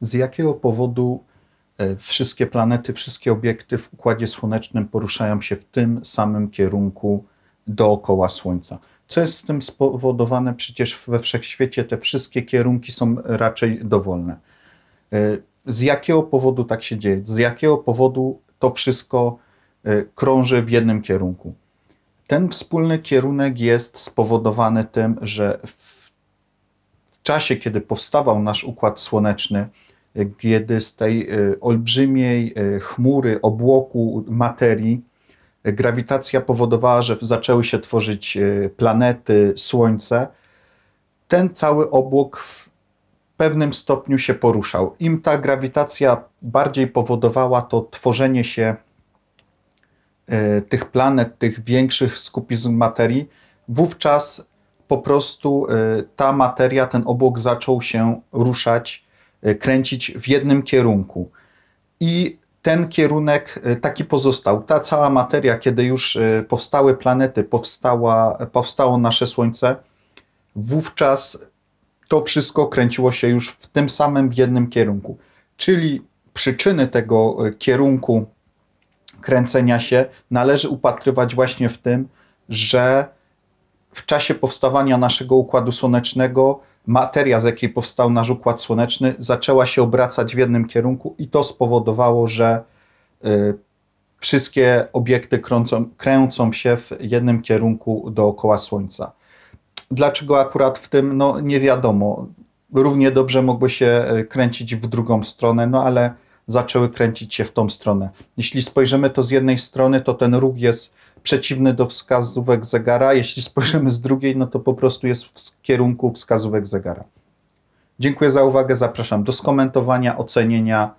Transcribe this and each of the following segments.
z jakiego powodu e, wszystkie planety, wszystkie obiekty w Układzie Słonecznym poruszają się w tym samym kierunku dookoła Słońca. Co jest z tym spowodowane? Przecież we wszechświecie te wszystkie kierunki są raczej dowolne. E, z jakiego powodu tak się dzieje? Z jakiego powodu to wszystko e, krąży w jednym kierunku? Ten wspólny kierunek jest spowodowany tym, że w czasie, kiedy powstawał nasz układ słoneczny, kiedy z tej e, olbrzymiej e, chmury, obłoku materii, e, grawitacja powodowała, że zaczęły się tworzyć planety, słońce, ten cały obłok w pewnym stopniu się poruszał. Im ta grawitacja bardziej powodowała to tworzenie się tych planet, tych większych skupizm materii, wówczas po prostu e, ta materia, ten obłok zaczął się ruszać, e, kręcić w jednym kierunku. I ten kierunek e, taki pozostał. Ta cała materia, kiedy już powstały planety, powstała, powstało nasze Słońce, wówczas to wszystko kręciło się już w tym samym, w jednym kierunku. Czyli przyczyny tego kierunku kręcenia się należy upatrywać właśnie w tym, że w czasie powstawania naszego układu słonecznego materia, z jakiej powstał nasz układ słoneczny, zaczęła się obracać w jednym kierunku i to spowodowało, że y, wszystkie obiekty krącą, kręcą się w jednym kierunku dookoła Słońca. Dlaczego akurat w tym? No nie wiadomo. Równie dobrze mogły się y, kręcić w drugą stronę, no ale zaczęły kręcić się w tą stronę. Jeśli spojrzymy to z jednej strony, to ten ruch jest przeciwny do wskazówek zegara, jeśli spojrzymy z drugiej, no to po prostu jest w kierunku wskazówek zegara. Dziękuję za uwagę, zapraszam do skomentowania, ocenienia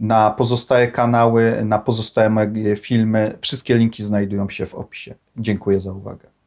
na pozostałe kanały, na pozostałe filmy. Wszystkie linki znajdują się w opisie. Dziękuję za uwagę.